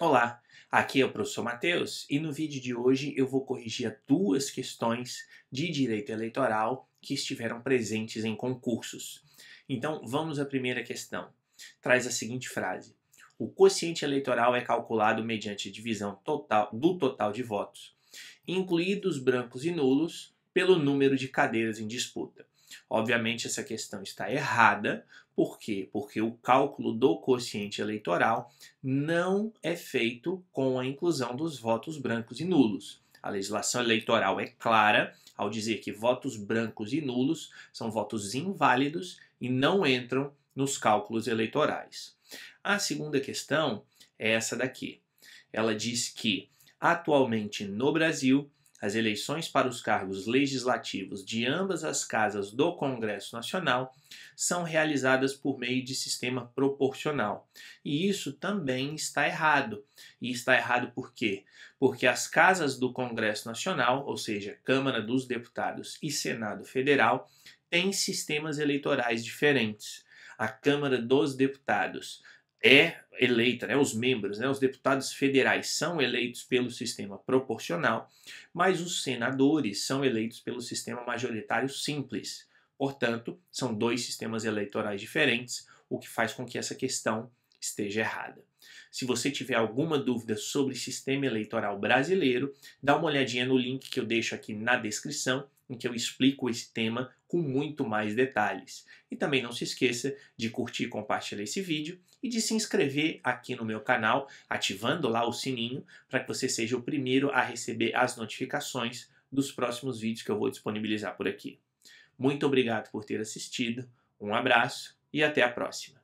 Olá, aqui é o professor Matheus e no vídeo de hoje eu vou corrigir duas questões de direito eleitoral que estiveram presentes em concursos. Então vamos à primeira questão. Traz a seguinte frase: O quociente eleitoral é calculado mediante divisão total do total de votos, incluídos brancos e nulos, pelo número de cadeiras em disputa. Obviamente, essa questão está errada. Por quê? Porque o cálculo do quociente eleitoral não é feito com a inclusão dos votos brancos e nulos. A legislação eleitoral é clara ao dizer que votos brancos e nulos são votos inválidos e não entram nos cálculos eleitorais. A segunda questão é essa daqui. Ela diz que, atualmente no Brasil, as eleições para os cargos legislativos de ambas as casas do Congresso Nacional são realizadas por meio de sistema proporcional. E isso também está errado. E está errado por quê? Porque as casas do Congresso Nacional, ou seja, Câmara dos Deputados e Senado Federal, têm sistemas eleitorais diferentes. A Câmara dos Deputados é eleita, né, os membros, né, os deputados federais são eleitos pelo sistema proporcional, mas os senadores são eleitos pelo sistema majoritário simples. Portanto, são dois sistemas eleitorais diferentes, o que faz com que essa questão esteja errada. Se você tiver alguma dúvida sobre sistema eleitoral brasileiro, dá uma olhadinha no link que eu deixo aqui na descrição, em que eu explico esse tema com muito mais detalhes. E também não se esqueça de curtir e compartilhar esse vídeo e de se inscrever aqui no meu canal, ativando lá o sininho para que você seja o primeiro a receber as notificações dos próximos vídeos que eu vou disponibilizar por aqui. Muito obrigado por ter assistido, um abraço e até a próxima!